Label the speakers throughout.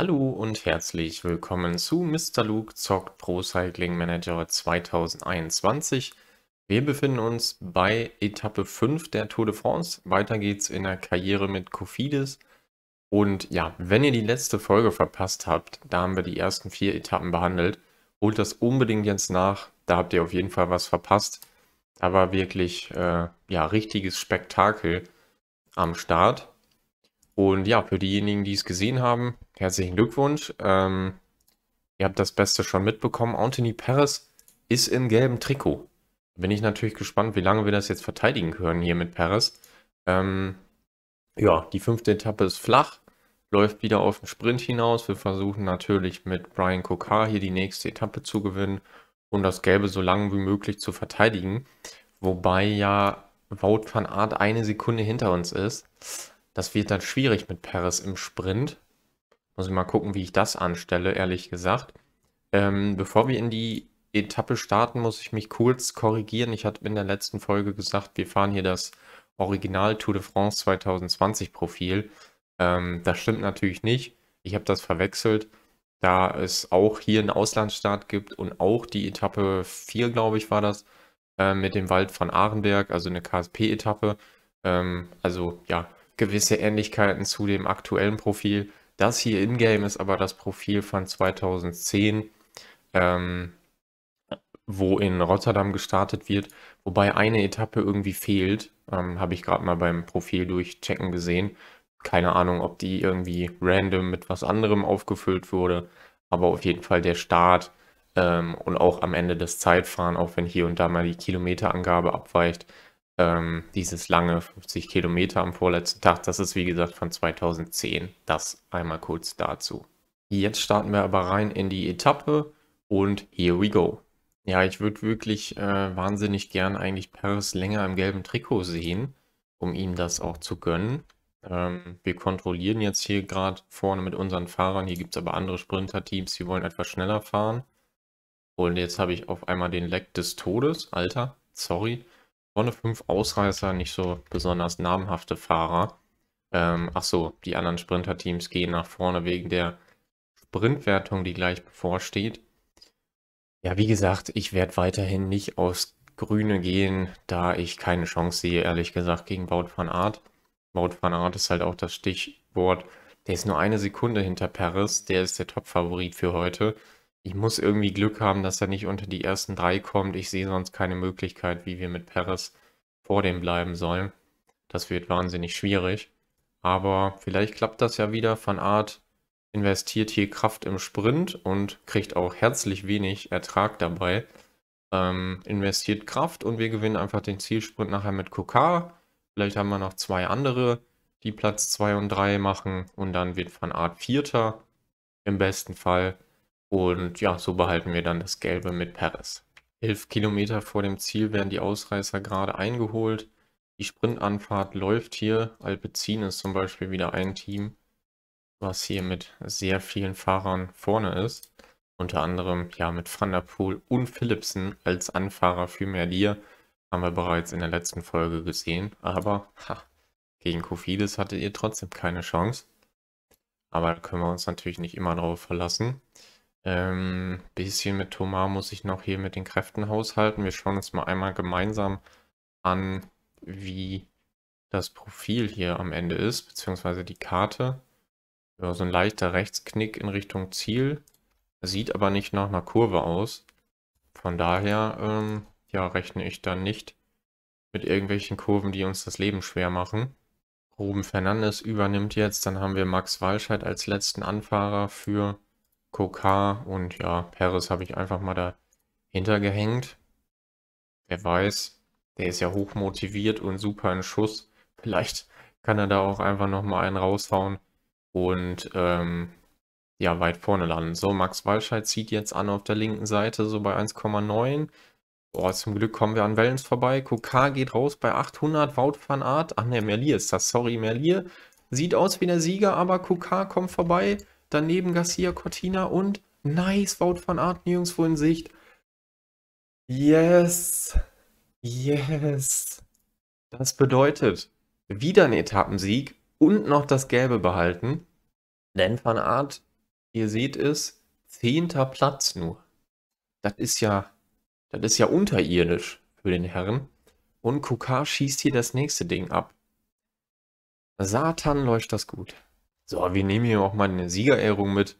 Speaker 1: Hallo und herzlich willkommen zu Mr. Luke zockt Pro Cycling Manager 2021. Wir befinden uns bei Etappe 5 der Tour de France. Weiter geht's in der Karriere mit Kofidis. Und ja, wenn ihr die letzte Folge verpasst habt, da haben wir die ersten vier Etappen behandelt. Holt das unbedingt jetzt nach, da habt ihr auf jeden Fall was verpasst. Da war wirklich äh, ja, richtiges Spektakel am Start. Und ja, für diejenigen, die es gesehen haben, herzlichen Glückwunsch. Ähm, ihr habt das Beste schon mitbekommen. Anthony Perez ist im gelben Trikot. Bin ich natürlich gespannt, wie lange wir das jetzt verteidigen können hier mit Perez. Ähm, ja, die fünfte Etappe ist flach, läuft wieder auf den Sprint hinaus. Wir versuchen natürlich mit Brian Kokar hier die nächste Etappe zu gewinnen und das Gelbe so lange wie möglich zu verteidigen. Wobei ja Wout van Art eine Sekunde hinter uns ist. Das wird dann schwierig mit Paris im Sprint. Muss ich mal gucken, wie ich das anstelle, ehrlich gesagt. Ähm, bevor wir in die Etappe starten, muss ich mich kurz korrigieren. Ich hatte in der letzten Folge gesagt, wir fahren hier das Original Tour de France 2020 Profil. Ähm, das stimmt natürlich nicht. Ich habe das verwechselt, da es auch hier einen Auslandsstart gibt und auch die Etappe 4, glaube ich, war das, äh, mit dem Wald von Arenberg, also eine KSP-Etappe. Ähm, also ja, gewisse Ähnlichkeiten zu dem aktuellen Profil. Das hier in-game ist aber das Profil von 2010, ähm, wo in Rotterdam gestartet wird, wobei eine Etappe irgendwie fehlt. Ähm, Habe ich gerade mal beim Profil durchchecken gesehen. Keine Ahnung, ob die irgendwie random mit was anderem aufgefüllt wurde, aber auf jeden Fall der Start ähm, und auch am Ende das Zeitfahren, auch wenn hier und da mal die Kilometerangabe abweicht, ähm, dieses lange 50 Kilometer am vorletzten Tag, das ist wie gesagt von 2010. Das einmal kurz dazu. Jetzt starten wir aber rein in die Etappe und here we go. Ja, ich würde wirklich äh, wahnsinnig gern eigentlich Paris länger im gelben Trikot sehen, um ihm das auch zu gönnen. Ähm, wir kontrollieren jetzt hier gerade vorne mit unseren Fahrern. Hier gibt es aber andere Sprinter-Teams, die wollen etwas schneller fahren. Und jetzt habe ich auf einmal den Leck des Todes. Alter, sorry vorne fünf Ausreißer, nicht so besonders namhafte Fahrer. Ähm, ach so, die anderen Sprinter-Teams gehen nach vorne wegen der Sprintwertung, die gleich bevorsteht. Ja, wie gesagt, ich werde weiterhin nicht aufs Grüne gehen, da ich keine Chance sehe, ehrlich gesagt, gegen Baut van Art. Baut van Art ist halt auch das Stichwort. Der ist nur eine Sekunde hinter Paris, der ist der Top-Favorit für heute. Ich muss irgendwie Glück haben, dass er nicht unter die ersten drei kommt. Ich sehe sonst keine Möglichkeit, wie wir mit Paris vor dem bleiben sollen. Das wird wahnsinnig schwierig. Aber vielleicht klappt das ja wieder. Van Art investiert hier Kraft im Sprint und kriegt auch herzlich wenig Ertrag dabei. Ähm, investiert Kraft und wir gewinnen einfach den Zielsprint nachher mit Kokar. Vielleicht haben wir noch zwei andere, die Platz 2 und 3 machen und dann wird Van Art Vierter im besten Fall. Und ja, so behalten wir dann das Gelbe mit Perez. Elf Kilometer vor dem Ziel werden die Ausreißer gerade eingeholt. Die Sprintanfahrt läuft hier. Alpecin ist zum Beispiel wieder ein Team, was hier mit sehr vielen Fahrern vorne ist. Unter anderem ja mit Van der Poel und Philipsen als Anfahrer für Merlier. Haben wir bereits in der letzten Folge gesehen. Aber ha, gegen Kofidis hattet ihr trotzdem keine Chance. Aber da können wir uns natürlich nicht immer drauf verlassen. Ähm, bisschen mit Thomas muss ich noch hier mit den Kräften haushalten. Wir schauen uns mal einmal gemeinsam an, wie das Profil hier am Ende ist, beziehungsweise die Karte. Ja, so ein leichter Rechtsknick in Richtung Ziel. Sieht aber nicht nach einer Kurve aus. Von daher, ähm, ja, rechne ich dann nicht mit irgendwelchen Kurven, die uns das Leben schwer machen. Ruben Fernandes übernimmt jetzt, dann haben wir Max Walscheid als letzten Anfahrer für Kokar und ja, Paris habe ich einfach mal dahinter gehängt. Wer weiß, der ist ja hoch motiviert und super in Schuss. Vielleicht kann er da auch einfach nochmal einen raushauen und ähm, ja, weit vorne landen. So, Max Walscheid zieht jetzt an auf der linken Seite, so bei 1,9. Boah, zum Glück kommen wir an Wellens vorbei. Kokar geht raus bei 800. Wout van Art. Ach ne, Merlier ist das. Sorry, Merlier. Sieht aus wie der Sieger, aber Kokar kommt vorbei. Daneben Garcia Cortina und nice Wout van Art nirgendwo in Sicht. Yes. Yes. Das bedeutet wieder ein Etappensieg und noch das Gelbe behalten. Denn Van Art, ihr seht es, zehnter Platz nur. Das ist ja, das ist ja unterirdisch für den Herren. Und Kukar schießt hier das nächste Ding ab. Satan läuft das gut. So, wir nehmen hier auch mal eine Siegerehrung mit.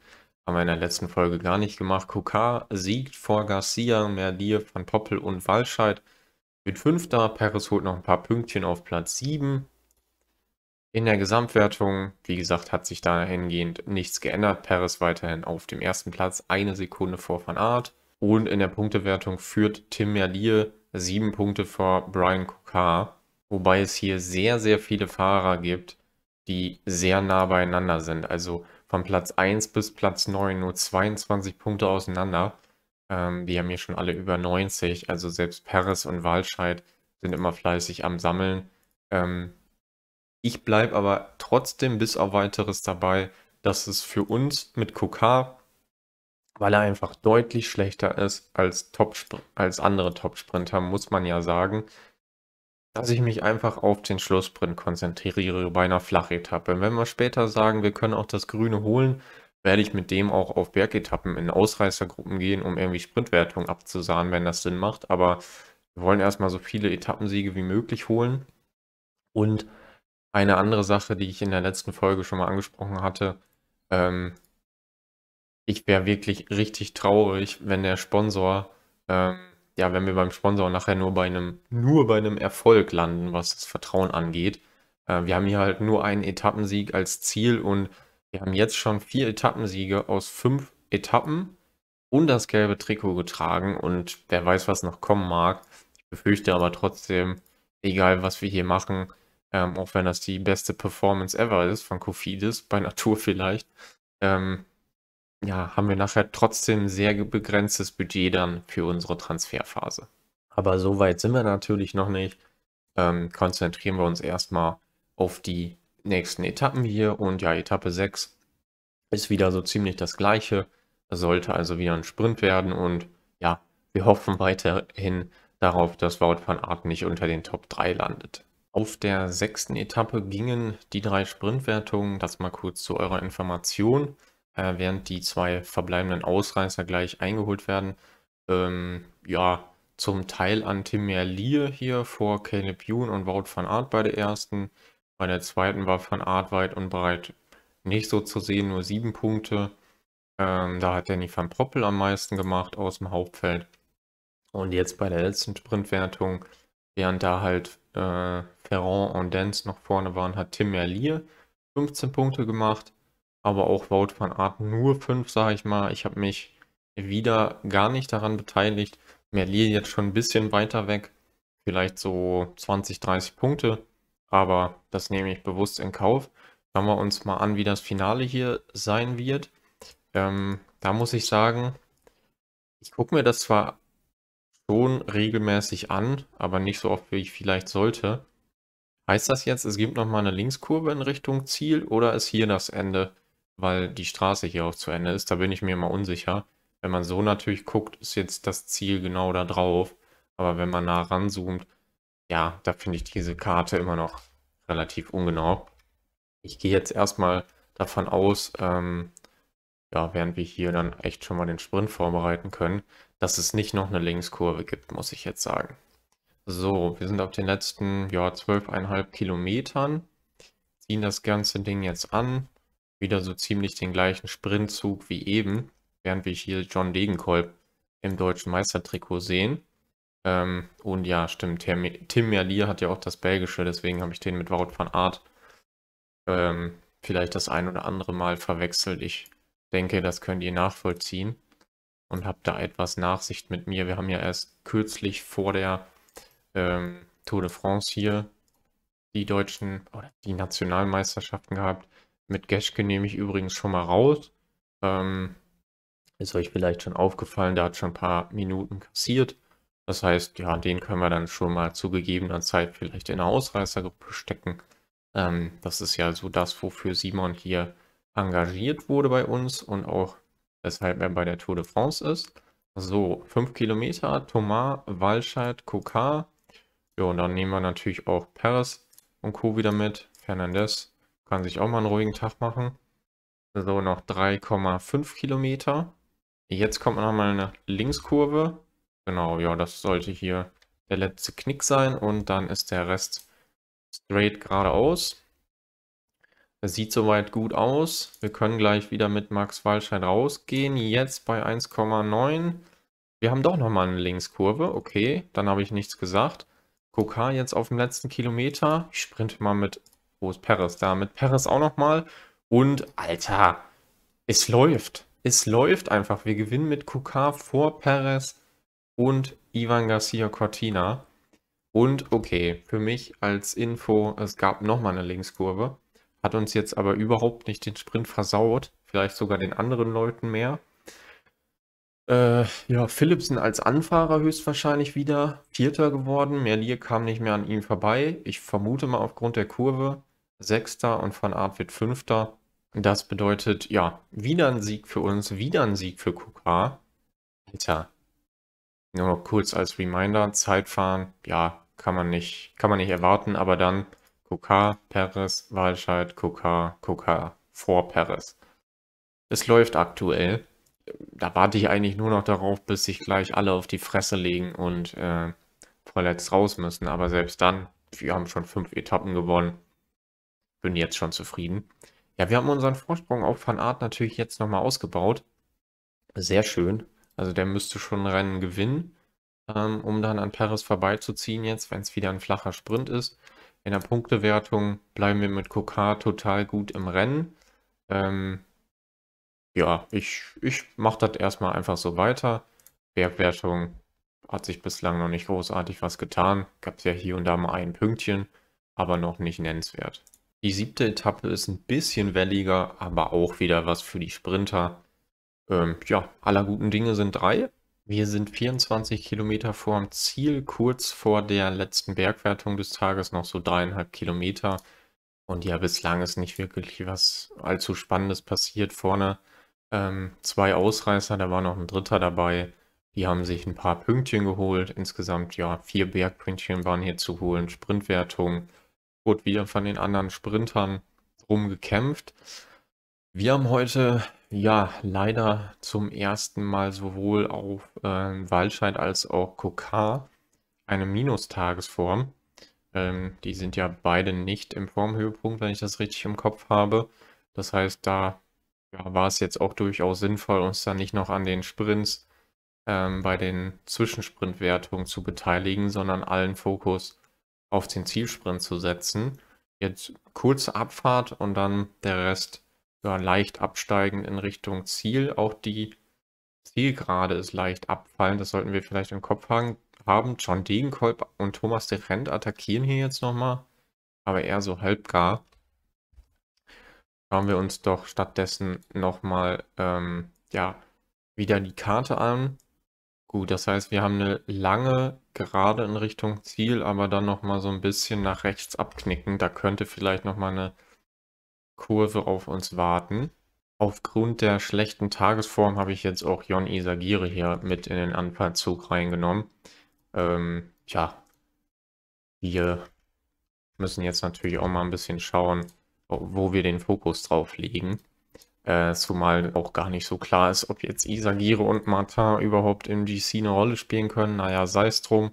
Speaker 1: Haben wir in der letzten Folge gar nicht gemacht. Kokar siegt vor Garcia, Merdier, Van Poppel und Walscheid. Wird Fünfter. Perez holt noch ein paar Pünktchen auf Platz 7. In der Gesamtwertung, wie gesagt, hat sich dahingehend nichts geändert. Perez weiterhin auf dem ersten Platz, eine Sekunde vor Van Aert. Und in der Punktewertung führt Tim Merlier sieben Punkte vor Brian Kokar. Wobei es hier sehr, sehr viele Fahrer gibt, die sehr nah beieinander sind. Also von Platz 1 bis Platz 9 nur 22 Punkte auseinander. Ähm, die haben hier schon alle über 90. Also selbst Paris und Walscheid sind immer fleißig am Sammeln. Ähm, ich bleibe aber trotzdem bis auf weiteres dabei, dass es für uns mit Kokar, weil er einfach deutlich schlechter ist als, Top, als andere Topsprinter, muss man ja sagen, dass ich mich einfach auf den Schlussprint konzentriere bei einer Flachetappe. Wenn wir später sagen, wir können auch das Grüne holen, werde ich mit dem auch auf Bergetappen in Ausreißergruppen gehen, um irgendwie Sprintwertung abzusahnen, wenn das Sinn macht. Aber wir wollen erstmal so viele Etappensiege wie möglich holen. Und eine andere Sache, die ich in der letzten Folge schon mal angesprochen hatte, ähm, ich wäre wirklich richtig traurig, wenn der Sponsor ähm, ja, wenn wir beim Sponsor nachher nur bei einem, nur bei einem Erfolg landen, was das Vertrauen angeht. Äh, wir haben hier halt nur einen Etappensieg als Ziel und wir haben jetzt schon vier Etappensiege aus fünf Etappen und das gelbe Trikot getragen und wer weiß, was noch kommen mag. Ich befürchte aber trotzdem, egal was wir hier machen, ähm, auch wenn das die beste Performance ever ist von Kofidis, bei Natur vielleicht, ähm, ja, haben wir nachher trotzdem sehr begrenztes Budget dann für unsere Transferphase. Aber so weit sind wir natürlich noch nicht. Ähm, konzentrieren wir uns erstmal auf die nächsten Etappen hier. Und ja, Etappe 6 ist wieder so ziemlich das gleiche. Sollte also wieder ein Sprint werden. Und ja, wir hoffen weiterhin darauf, dass Wout van Aert nicht unter den Top 3 landet. Auf der sechsten Etappe gingen die drei Sprintwertungen, das mal kurz zu eurer Information äh, während die zwei verbleibenden Ausreißer gleich eingeholt werden. Ähm, ja, zum Teil an Tim Merlier hier vor Caleb Youn und Wout van Aert bei der ersten. Bei der zweiten war van Aert weit und breit nicht so zu sehen, nur sieben Punkte. Ähm, da hat Danny van Proppel am meisten gemacht aus dem Hauptfeld. Und jetzt bei der letzten Sprintwertung, während da halt äh, Ferrand und Denz noch vorne waren, hat Tim Merlier 15 Punkte gemacht aber auch Wout van Art nur 5, sage ich mal. Ich habe mich wieder gar nicht daran beteiligt. Merlier jetzt schon ein bisschen weiter weg, vielleicht so 20, 30 Punkte, aber das nehme ich bewusst in Kauf. Schauen wir uns mal an, wie das Finale hier sein wird. Ähm, da muss ich sagen, ich gucke mir das zwar schon regelmäßig an, aber nicht so oft, wie ich vielleicht sollte. Heißt das jetzt, es gibt nochmal eine Linkskurve in Richtung Ziel oder ist hier das Ende? weil die Straße hier auch zu Ende ist. Da bin ich mir immer unsicher. Wenn man so natürlich guckt, ist jetzt das Ziel genau da drauf. Aber wenn man nah ranzoomt, ja, da finde ich diese Karte immer noch relativ ungenau. Ich gehe jetzt erstmal davon aus, ähm, ja, während wir hier dann echt schon mal den Sprint vorbereiten können, dass es nicht noch eine Linkskurve gibt, muss ich jetzt sagen. So, wir sind auf den letzten, ja, 12,5 Kilometern, ziehen das ganze Ding jetzt an, wieder so ziemlich den gleichen Sprintzug wie eben, während wir hier John Degenkolb im deutschen Meistertrikot sehen. Ähm, und ja, stimmt, Tim Merlier hat ja auch das Belgische, deswegen habe ich den mit Wout van Art ähm, vielleicht das ein oder andere Mal verwechselt. Ich denke, das könnt ihr nachvollziehen und habt da etwas Nachsicht mit mir. Wir haben ja erst kürzlich vor der ähm, Tour de France hier die deutschen oder die Nationalmeisterschaften gehabt. Mit Geschke nehme ich übrigens schon mal raus. Ähm, ist euch vielleicht schon aufgefallen, der hat schon ein paar Minuten kassiert. Das heißt, ja, den können wir dann schon mal zu gegebener Zeit vielleicht in eine Ausreißergruppe stecken. Ähm, das ist ja so das, wofür Simon hier engagiert wurde bei uns und auch weshalb er bei der Tour de France ist. So, 5 Kilometer, Thomas, Walscheid, Kokar. Ja, und dann nehmen wir natürlich auch Paris und Co. wieder mit, Fernandes. Kann sich auch mal einen ruhigen Tag machen. So, noch 3,5 Kilometer. Jetzt kommt noch mal eine Linkskurve. Genau, ja, das sollte hier der letzte Knick sein und dann ist der Rest straight geradeaus. Das sieht soweit gut aus. Wir können gleich wieder mit Max Walscheid rausgehen. Jetzt bei 1,9. Wir haben doch noch mal eine Linkskurve. Okay, dann habe ich nichts gesagt. Koka jetzt auf dem letzten Kilometer. Ich sprinte mal mit wo ist Paris? Da mit Paris auch nochmal. Und Alter, es läuft. Es läuft einfach. Wir gewinnen mit Kuka vor Perez und Ivan Garcia Cortina. Und okay, für mich als Info, es gab nochmal eine Linkskurve. Hat uns jetzt aber überhaupt nicht den Sprint versaut. Vielleicht sogar den anderen Leuten mehr. Äh, ja, Philipsen als Anfahrer höchstwahrscheinlich wieder Vierter geworden. Merlier kam nicht mehr an ihm vorbei. Ich vermute mal aufgrund der Kurve. Sechster und von Art wird Fünfter. Das bedeutet, ja, wieder ein Sieg für uns, wieder ein Sieg für QK. Alter. Nur noch kurz als Reminder, Zeitfahren, ja, kann man nicht, kann man nicht erwarten, aber dann QK, Paris, Walscheid, QK, QK vor Paris. Es läuft aktuell. Da warte ich eigentlich nur noch darauf, bis sich gleich alle auf die Fresse legen und äh, verletzt raus müssen. Aber selbst dann, wir haben schon fünf Etappen gewonnen bin jetzt schon zufrieden. Ja, wir haben unseren Vorsprung auf Van Art natürlich jetzt nochmal ausgebaut. Sehr schön. Also der müsste schon Rennen gewinnen, ähm, um dann an Paris vorbeizuziehen jetzt, wenn es wieder ein flacher Sprint ist. In der Punktewertung bleiben wir mit Kokar total gut im Rennen. Ähm, ja, ich, ich mache das erstmal einfach so weiter. Bergwertung hat sich bislang noch nicht großartig was getan. Gab es ja hier und da mal ein Pünktchen, aber noch nicht nennenswert. Die siebte Etappe ist ein bisschen welliger, aber auch wieder was für die Sprinter. Ähm, ja, aller guten Dinge sind drei. Wir sind 24 Kilometer vorm Ziel, kurz vor der letzten Bergwertung des Tages, noch so dreieinhalb Kilometer. Und ja, bislang ist nicht wirklich was allzu Spannendes passiert. Vorne ähm, zwei Ausreißer, da war noch ein Dritter dabei. Die haben sich ein paar Pünktchen geholt. Insgesamt ja, vier Bergpünktchen waren hier zu holen. Sprintwertung wurde wieder von den anderen Sprintern drum gekämpft. Wir haben heute ja leider zum ersten Mal sowohl auf äh, Waldscheid als auch Kokar eine Minustagesform. Ähm, die sind ja beide nicht im Formhöhepunkt, wenn ich das richtig im Kopf habe. Das heißt, da ja, war es jetzt auch durchaus sinnvoll, uns dann nicht noch an den Sprints ähm, bei den Zwischensprintwertungen zu beteiligen, sondern allen Fokus auf den Zielsprint zu setzen. Jetzt kurze Abfahrt und dann der Rest ja, leicht absteigen in Richtung Ziel. Auch die Zielgerade ist leicht abfallen. Das sollten wir vielleicht im Kopf haben. John Degenkolb und Thomas de Rent attackieren hier jetzt nochmal, aber eher so halbgar. Schauen wir uns doch stattdessen nochmal ähm, ja, wieder die Karte an. Gut, das heißt, wir haben eine lange gerade in Richtung Ziel, aber dann nochmal so ein bisschen nach rechts abknicken. Da könnte vielleicht nochmal eine Kurve auf uns warten. Aufgrund der schlechten Tagesform habe ich jetzt auch Jon Isagire hier mit in den Anfahrtzug reingenommen. Ähm, ja, wir müssen jetzt natürlich auch mal ein bisschen schauen, wo wir den Fokus drauf legen. Äh, zumal auch gar nicht so klar ist, ob jetzt Isagire und Martin überhaupt im GC eine Rolle spielen können. Naja, sei es drum.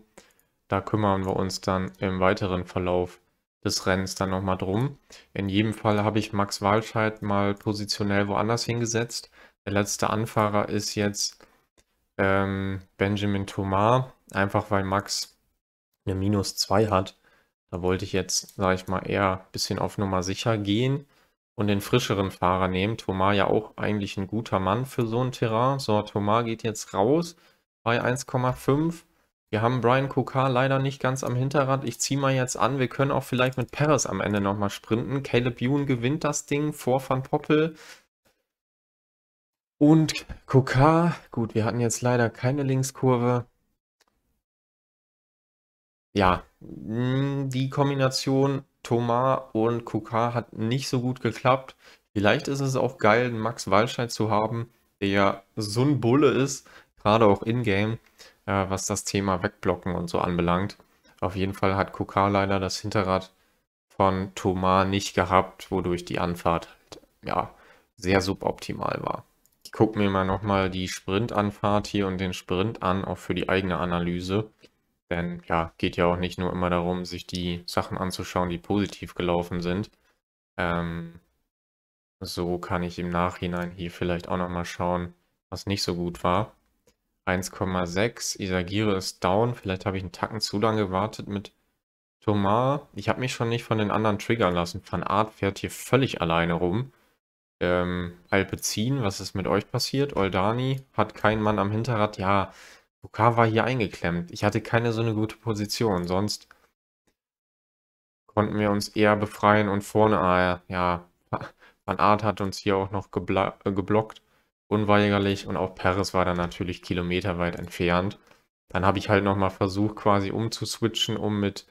Speaker 1: Da kümmern wir uns dann im weiteren Verlauf des Rennens dann nochmal drum. In jedem Fall habe ich Max Walscheid mal positionell woanders hingesetzt. Der letzte Anfahrer ist jetzt ähm, Benjamin Thomas, einfach weil Max eine Minus 2 hat. Da wollte ich jetzt, sage ich mal, eher ein bisschen auf Nummer sicher gehen und den frischeren Fahrer nehmen. Thomas ja auch eigentlich ein guter Mann für so ein Terrain. So, Thomas geht jetzt raus bei 1,5. Wir haben Brian Kokar leider nicht ganz am Hinterrad. Ich ziehe mal jetzt an. Wir können auch vielleicht mit Paris am Ende nochmal sprinten. Caleb Youn gewinnt das Ding vor Van Poppel. Und Kokar, gut, wir hatten jetzt leider keine Linkskurve. Ja, mm, die Kombination Thomas und Kuka hat nicht so gut geklappt. Vielleicht ist es auch geil, Max Walscheid zu haben, der ja so ein Bulle ist, gerade auch in-game, äh, was das Thema Wegblocken und so anbelangt. Auf jeden Fall hat Kuka leider das Hinterrad von Thomas nicht gehabt, wodurch die Anfahrt halt, ja, sehr suboptimal war. Ich gucke mir mal nochmal die Sprintanfahrt hier und den Sprint an, auch für die eigene Analyse. Denn ja, geht ja auch nicht nur immer darum, sich die Sachen anzuschauen, die positiv gelaufen sind. Ähm, so kann ich im Nachhinein hier vielleicht auch nochmal schauen, was nicht so gut war. 1,6, Isagire ist down. Vielleicht habe ich einen Tacken zu lange gewartet mit Thomas. Ich habe mich schon nicht von den anderen triggern lassen. Van Art fährt hier völlig alleine rum. Ähm, Alpezin, was ist mit euch passiert? Oldani hat keinen Mann am Hinterrad. Ja, Lucar war hier eingeklemmt. Ich hatte keine so eine gute Position. Sonst konnten wir uns eher befreien und vorne, ah, ja, Van Art hat uns hier auch noch äh, geblockt. Unweigerlich. Und auch Paris war dann natürlich kilometerweit entfernt. Dann habe ich halt nochmal versucht, quasi umzuswitchen, um mit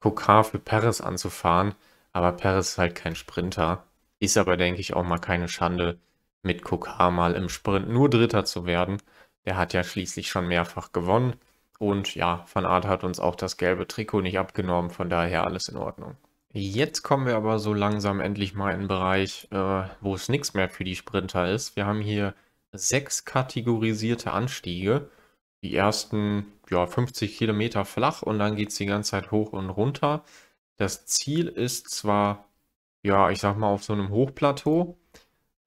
Speaker 1: Kokar für Paris anzufahren. Aber Paris ist halt kein Sprinter. Ist aber, denke ich, auch mal keine Schande, mit Kokar mal im Sprint nur Dritter zu werden. Der hat ja schließlich schon mehrfach gewonnen. Und ja, Van Aert hat uns auch das gelbe Trikot nicht abgenommen, von daher alles in Ordnung. Jetzt kommen wir aber so langsam endlich mal in den Bereich, äh, wo es nichts mehr für die Sprinter ist. Wir haben hier sechs kategorisierte Anstiege. Die ersten ja, 50 Kilometer flach und dann geht es die ganze Zeit hoch und runter. Das Ziel ist zwar, ja, ich sag mal, auf so einem Hochplateau,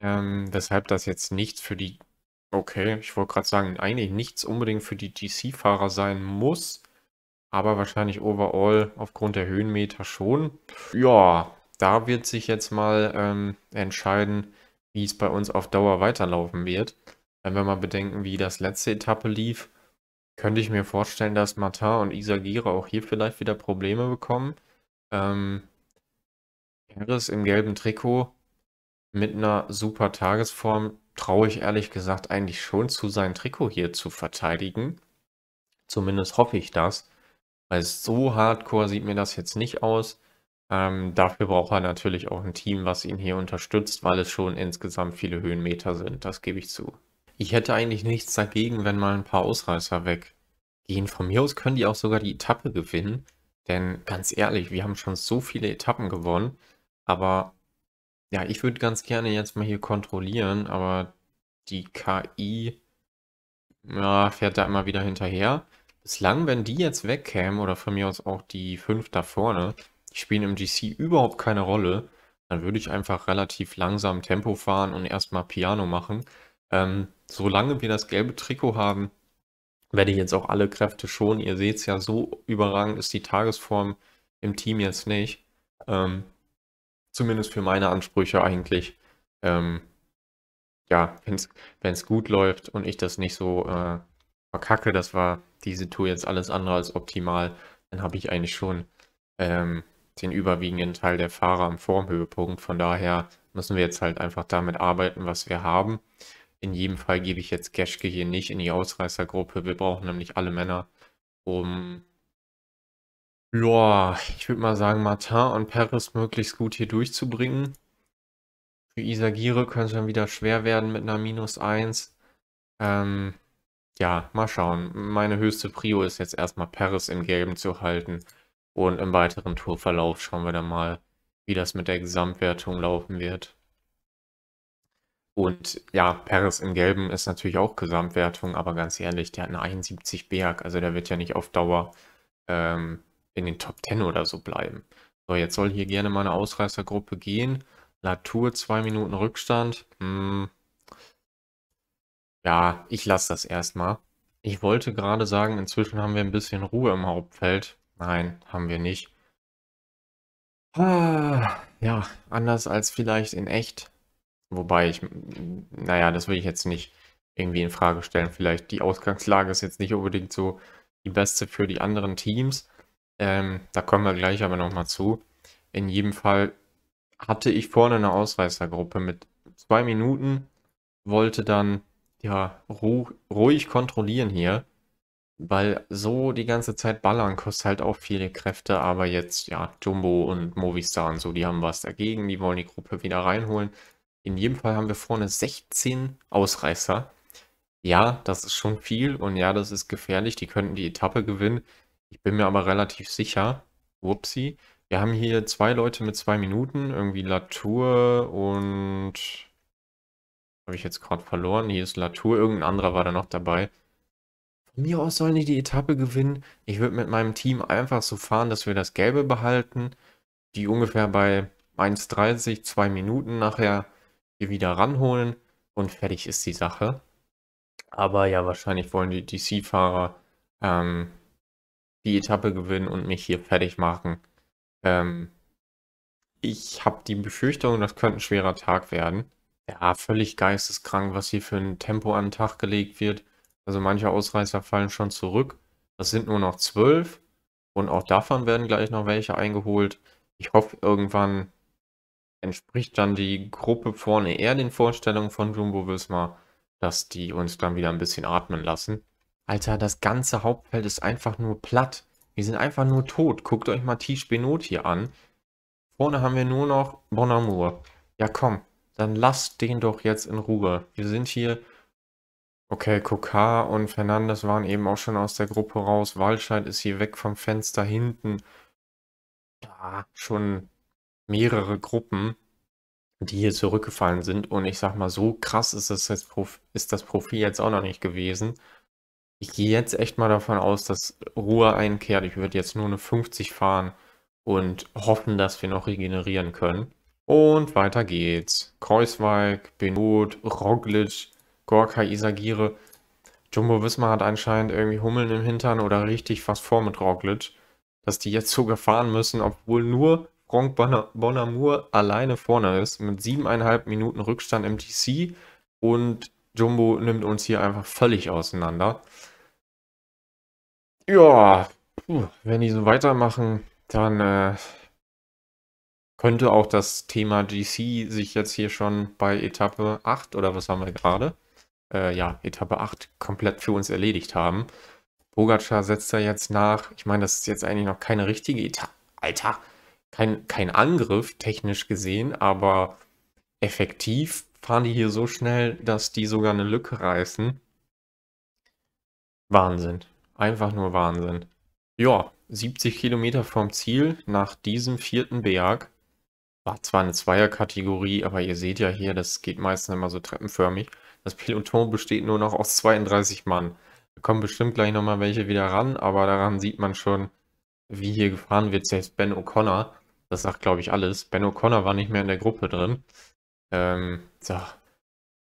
Speaker 1: ähm, weshalb das jetzt nichts für die Okay, ich wollte gerade sagen, eigentlich nichts unbedingt für die GC-Fahrer sein muss, aber wahrscheinlich overall aufgrund der Höhenmeter schon. Ja, da wird sich jetzt mal ähm, entscheiden, wie es bei uns auf Dauer weiterlaufen wird. Wenn wir mal bedenken, wie das letzte Etappe lief, könnte ich mir vorstellen, dass Martin und Isagira auch hier vielleicht wieder Probleme bekommen. Ähm, Harris im gelben Trikot mit einer super Tagesform traue ich ehrlich gesagt eigentlich schon zu, sein Trikot hier zu verteidigen. Zumindest hoffe ich das. Weil so hardcore sieht mir das jetzt nicht aus. Ähm, dafür braucht er natürlich auch ein Team, was ihn hier unterstützt, weil es schon insgesamt viele Höhenmeter sind. Das gebe ich zu. Ich hätte eigentlich nichts dagegen, wenn mal ein paar Ausreißer weggehen. Von mir aus können die auch sogar die Etappe gewinnen. Denn ganz ehrlich, wir haben schon so viele Etappen gewonnen. Aber ja, ich würde ganz gerne jetzt mal hier kontrollieren, aber die KI ja, fährt da immer wieder hinterher. Bislang, wenn die jetzt wegkämen, oder von mir aus auch die fünf da vorne, die spielen im GC überhaupt keine Rolle, dann würde ich einfach relativ langsam Tempo fahren und erstmal Piano machen. Ähm, solange wir das gelbe Trikot haben, werde ich jetzt auch alle Kräfte schonen. Ihr seht es ja, so überragend ist die Tagesform im Team jetzt nicht. Ähm, zumindest für meine Ansprüche eigentlich. Ähm, ja, wenn es gut läuft und ich das nicht so äh, verkacke, das war diese Tour jetzt alles andere als optimal, dann habe ich eigentlich schon ähm, den überwiegenden Teil der Fahrer am Formhöhepunkt. Von daher müssen wir jetzt halt einfach damit arbeiten, was wir haben. In jedem Fall gebe ich jetzt Geschke hier nicht in die Ausreißergruppe. Wir brauchen nämlich alle Männer, um, ja, ich würde mal sagen, Martin und Paris möglichst gut hier durchzubringen. Für Isagire könnte dann wieder schwer werden mit einer Minus 1. Ähm, ja, mal schauen. Meine höchste Prio ist jetzt erstmal Paris im Gelben zu halten. Und im weiteren Tourverlauf schauen wir dann mal, wie das mit der Gesamtwertung laufen wird. Und ja, Paris im Gelben ist natürlich auch Gesamtwertung, aber ganz ehrlich, der hat einen 71 Berg, also der wird ja nicht auf Dauer ähm, in den Top 10 oder so bleiben. So, jetzt soll hier gerne mal eine Ausreißergruppe gehen. Latour zwei Minuten Rückstand. Hm. Ja, ich lasse das erstmal. Ich wollte gerade sagen, inzwischen haben wir ein bisschen Ruhe im Hauptfeld. Nein, haben wir nicht. Ah, ja, anders als vielleicht in echt. Wobei ich, naja, das will ich jetzt nicht irgendwie in Frage stellen. Vielleicht die Ausgangslage ist jetzt nicht unbedingt so die beste für die anderen Teams. Ähm, da kommen wir gleich aber nochmal zu. In jedem Fall hatte ich vorne eine Ausreißergruppe mit zwei Minuten, wollte dann ja ru ruhig kontrollieren hier, weil so die ganze Zeit ballern kostet halt auch viele Kräfte, aber jetzt ja Jumbo und Movistar und so, die haben was dagegen, die wollen die Gruppe wieder reinholen. In jedem Fall haben wir vorne 16 Ausreißer. Ja, das ist schon viel und ja, das ist gefährlich, die könnten die Etappe gewinnen. Ich bin mir aber relativ sicher, whoopsie, wir haben hier zwei Leute mit zwei Minuten, irgendwie Latour und... Habe ich jetzt gerade verloren. Hier ist Latour, irgendein anderer war da noch dabei. Von mir aus sollen die die Etappe gewinnen. Ich würde mit meinem Team einfach so fahren, dass wir das Gelbe behalten. Die ungefähr bei 1,30, zwei Minuten nachher hier wieder ranholen. Und fertig ist die Sache. Aber ja, wahrscheinlich wollen die DC-Fahrer ähm, die Etappe gewinnen und mich hier fertig machen. Ähm, ich habe die Befürchtung, das könnte ein schwerer Tag werden. Ja, völlig geisteskrank, was hier für ein Tempo an den Tag gelegt wird. Also manche Ausreißer fallen schon zurück. Das sind nur noch zwölf und auch davon werden gleich noch welche eingeholt. Ich hoffe, irgendwann entspricht dann die Gruppe vorne eher den Vorstellungen von Jumbo Wismar, dass die uns dann wieder ein bisschen atmen lassen. Alter, das ganze Hauptfeld ist einfach nur platt. Die sind einfach nur tot. Guckt euch mal Tisch Benot hier an. Vorne haben wir nur noch Bonamour. Ja komm, dann lasst den doch jetzt in Ruhe. Wir sind hier... Okay, Kokar und Fernandes waren eben auch schon aus der Gruppe raus. Walscheid ist hier weg vom Fenster hinten. Ja, schon mehrere Gruppen, die hier zurückgefallen sind. Und ich sag mal, so krass ist das, jetzt, ist das Profil jetzt auch noch nicht gewesen. Ich gehe jetzt echt mal davon aus, dass Ruhe einkehrt. Ich würde jetzt nur eine 50 fahren und hoffen, dass wir noch regenerieren können. Und weiter geht's. Kreuzweig, Benot, Roglic, Gorka Isagire. Jumbo Wismar hat anscheinend irgendwie Hummeln im Hintern oder richtig was vor mit Roglic. Dass die jetzt sogar fahren müssen, obwohl nur Franck Bonamour alleine vorne ist. Mit siebeneinhalb Minuten Rückstand im TC. Und Jumbo nimmt uns hier einfach völlig auseinander. Ja, wenn die so weitermachen, dann äh, könnte auch das Thema GC sich jetzt hier schon bei Etappe 8 oder was haben wir gerade? Äh, ja, Etappe 8 komplett für uns erledigt haben. Bogacar setzt da jetzt nach. Ich meine, das ist jetzt eigentlich noch keine richtige Etappe. Alter, kein, kein Angriff technisch gesehen, aber effektiv fahren die hier so schnell, dass die sogar eine Lücke reißen. Wahnsinn. Einfach nur Wahnsinn. Ja, 70 Kilometer vom Ziel nach diesem vierten Berg. War zwar eine Zweierkategorie, aber ihr seht ja hier, das geht meistens immer so treppenförmig. Das Peloton besteht nur noch aus 32 Mann. Da kommen bestimmt gleich nochmal welche wieder ran, aber daran sieht man schon, wie hier gefahren wird. Selbst Ben O'Connor, das sagt glaube ich alles. Ben O'Connor war nicht mehr in der Gruppe drin. Ähm, so.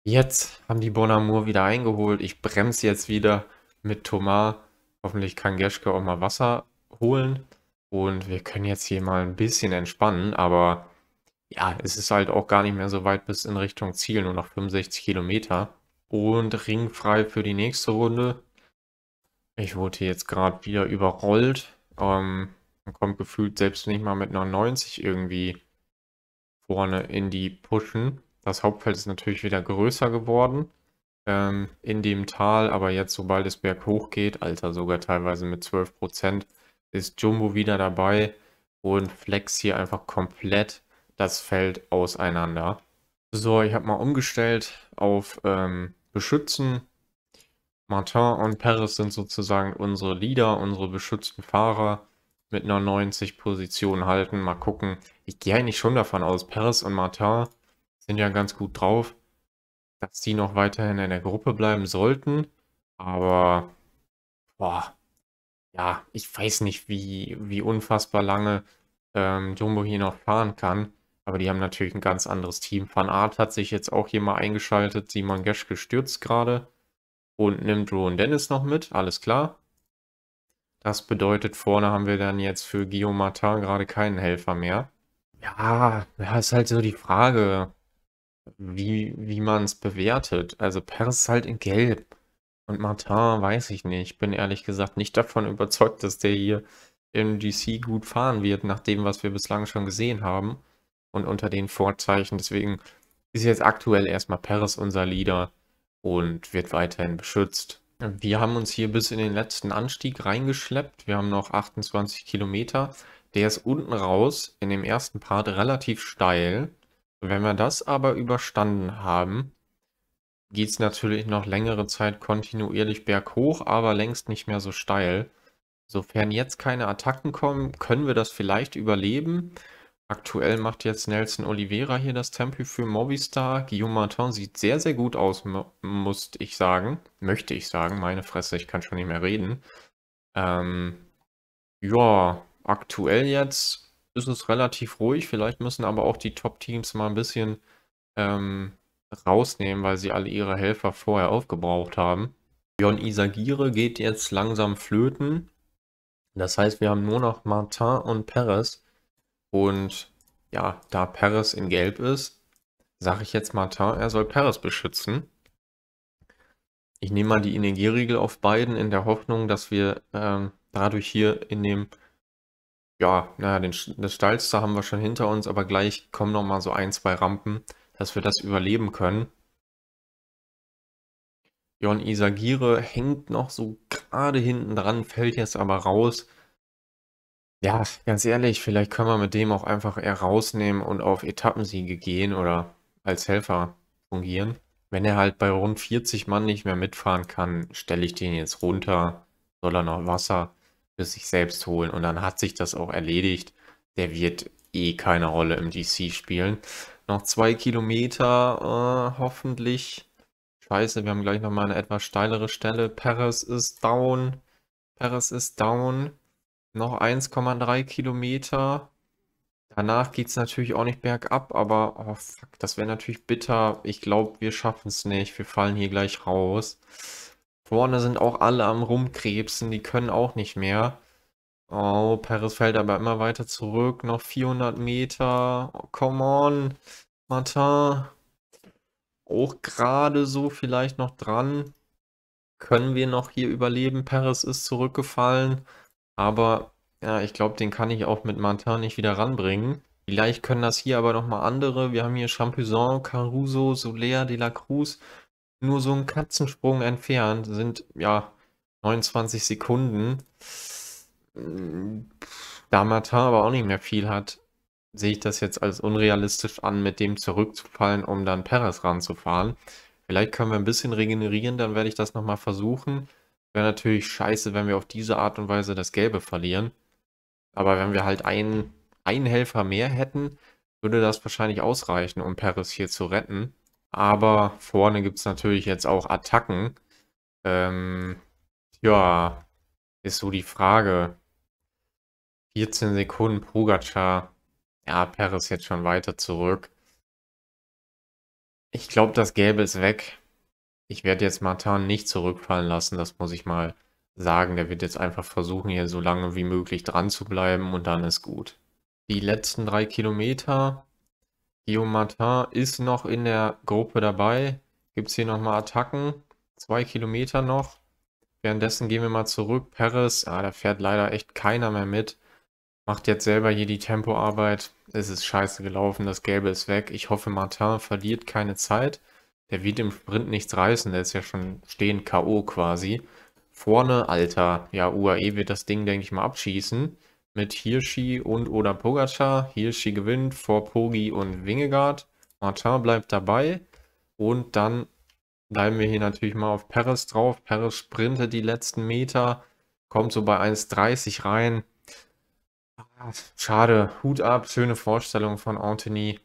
Speaker 1: Jetzt haben die Bonamour wieder eingeholt. Ich bremse jetzt wieder mit Thomas Hoffentlich kann Geschke auch mal Wasser holen. Und wir können jetzt hier mal ein bisschen entspannen, aber ja, es ist halt auch gar nicht mehr so weit bis in Richtung Ziel, nur noch 65 Kilometer. Und ringfrei für die nächste Runde. Ich wurde hier jetzt gerade wieder überrollt. Ähm, man kommt gefühlt selbst nicht mal mit einer 90 irgendwie vorne in die Pushen. Das Hauptfeld ist natürlich wieder größer geworden ähm, in dem Tal, aber jetzt, sobald es berghoch geht, Alter, sogar teilweise mit 12%, ist Jumbo wieder dabei und Flex hier einfach komplett das Feld auseinander. So, ich habe mal umgestellt auf ähm, Beschützen. Martin und Paris sind sozusagen unsere Leader, unsere beschützten Fahrer mit einer 90 Position halten. Mal gucken. Ich gehe eigentlich schon davon aus, Paris und Martin sind ja ganz gut drauf dass die noch weiterhin in der Gruppe bleiben sollten. Aber, boah, ja, ich weiß nicht, wie, wie unfassbar lange ähm, Jumbo hier noch fahren kann. Aber die haben natürlich ein ganz anderes Team. Van Art hat sich jetzt auch hier mal eingeschaltet. Simon Gesch gestürzt gerade. Und nimmt Rowan Dennis noch mit. Alles klar. Das bedeutet, vorne haben wir dann jetzt für Guillaume Martin gerade keinen Helfer mehr. Ja, ja, ist halt so die Frage wie, wie man es bewertet. Also Paris ist halt in Gelb. Und Martin weiß ich nicht. Ich bin ehrlich gesagt nicht davon überzeugt, dass der hier im DC gut fahren wird, nach dem, was wir bislang schon gesehen haben. Und unter den Vorzeichen. Deswegen ist jetzt aktuell erstmal Paris unser Leader und wird weiterhin beschützt. Wir haben uns hier bis in den letzten Anstieg reingeschleppt. Wir haben noch 28 Kilometer. Der ist unten raus in dem ersten Part relativ steil. Wenn wir das aber überstanden haben, geht es natürlich noch längere Zeit kontinuierlich berghoch, aber längst nicht mehr so steil. Sofern jetzt keine Attacken kommen, können wir das vielleicht überleben. Aktuell macht jetzt Nelson Oliveira hier das Tempo für Movistar. Guillaume Martin sieht sehr, sehr gut aus, muss ich sagen. Möchte ich sagen. Meine Fresse, ich kann schon nicht mehr reden. Ähm, ja, aktuell jetzt ist es relativ ruhig. Vielleicht müssen aber auch die Top-Teams mal ein bisschen ähm, rausnehmen, weil sie alle ihre Helfer vorher aufgebraucht haben. Jon Isagire geht jetzt langsam flöten. Das heißt, wir haben nur noch Martin und Perez. Und ja, da Perez in Gelb ist, sage ich jetzt Martin, er soll Perez beschützen. Ich nehme mal die Energieriegel auf beiden in der Hoffnung, dass wir ähm, dadurch hier in dem ja, naja, den, das Steilste haben wir schon hinter uns, aber gleich kommen noch mal so ein, zwei Rampen, dass wir das überleben können. Jon Isagire hängt noch so gerade hinten dran, fällt jetzt aber raus. Ja, ganz ehrlich, vielleicht können wir mit dem auch einfach eher rausnehmen und auf Etappensiege gehen oder als Helfer fungieren. Wenn er halt bei rund 40 Mann nicht mehr mitfahren kann, stelle ich den jetzt runter, soll er noch Wasser für sich selbst holen. Und dann hat sich das auch erledigt. Der wird eh keine Rolle im DC spielen. Noch zwei Kilometer, äh, hoffentlich. Scheiße, wir haben gleich nochmal eine etwas steilere Stelle. Paris ist down. Paris ist down. Noch 1,3 Kilometer. Danach geht es natürlich auch nicht bergab, aber oh fuck, das wäre natürlich bitter. Ich glaube, wir schaffen es nicht. Wir fallen hier gleich raus. Corner sind auch alle am rumkrebsen, die können auch nicht mehr. Oh, Paris fällt aber immer weiter zurück, noch 400 Meter. Oh, come on, Martin. Auch gerade so vielleicht noch dran. Können wir noch hier überleben? Paris ist zurückgefallen, aber ja, ich glaube, den kann ich auch mit Martin nicht wieder ranbringen. Vielleicht können das hier aber nochmal andere. Wir haben hier Champousin, Caruso, Soler, De La Cruz nur so einen Katzensprung entfernt, sind ja 29 Sekunden. Hm, da Martin aber auch nicht mehr viel hat, sehe ich das jetzt als unrealistisch an, mit dem zurückzufallen, um dann Perez ranzufahren. Vielleicht können wir ein bisschen regenerieren, dann werde ich das nochmal versuchen. Wäre natürlich scheiße, wenn wir auf diese Art und Weise das Gelbe verlieren. Aber wenn wir halt einen, einen Helfer mehr hätten, würde das wahrscheinlich ausreichen, um Paris hier zu retten. Aber vorne gibt es natürlich jetzt auch Attacken. Ähm, ja, ist so die Frage. 14 Sekunden Pogacar. Ja, Paris jetzt schon weiter zurück. Ich glaube, das Gelbe ist weg. Ich werde jetzt Martin nicht zurückfallen lassen, das muss ich mal sagen. Der wird jetzt einfach versuchen, hier so lange wie möglich dran zu bleiben und dann ist gut. Die letzten drei Kilometer Guillaume Martin ist noch in der Gruppe dabei. Gibt es hier nochmal Attacken? Zwei Kilometer noch. Währenddessen gehen wir mal zurück. Paris, ah, da fährt leider echt keiner mehr mit. Macht jetzt selber hier die Tempoarbeit. Es ist scheiße gelaufen, das Gelbe ist weg. Ich hoffe, Martin verliert keine Zeit. Der wird im Sprint nichts reißen, der ist ja schon stehen K.O. quasi. Vorne, Alter, ja, UAE wird das Ding, denke ich mal, abschießen mit Hirschi und oder Pogacar. Hirschi gewinnt vor Pogi und Wingegaard. Martin bleibt dabei. Und dann bleiben wir hier natürlich mal auf Paris drauf. Paris sprintet die letzten Meter, kommt so bei 1,30 rein. Ah, schade, Hut ab, schöne Vorstellung von Anthony,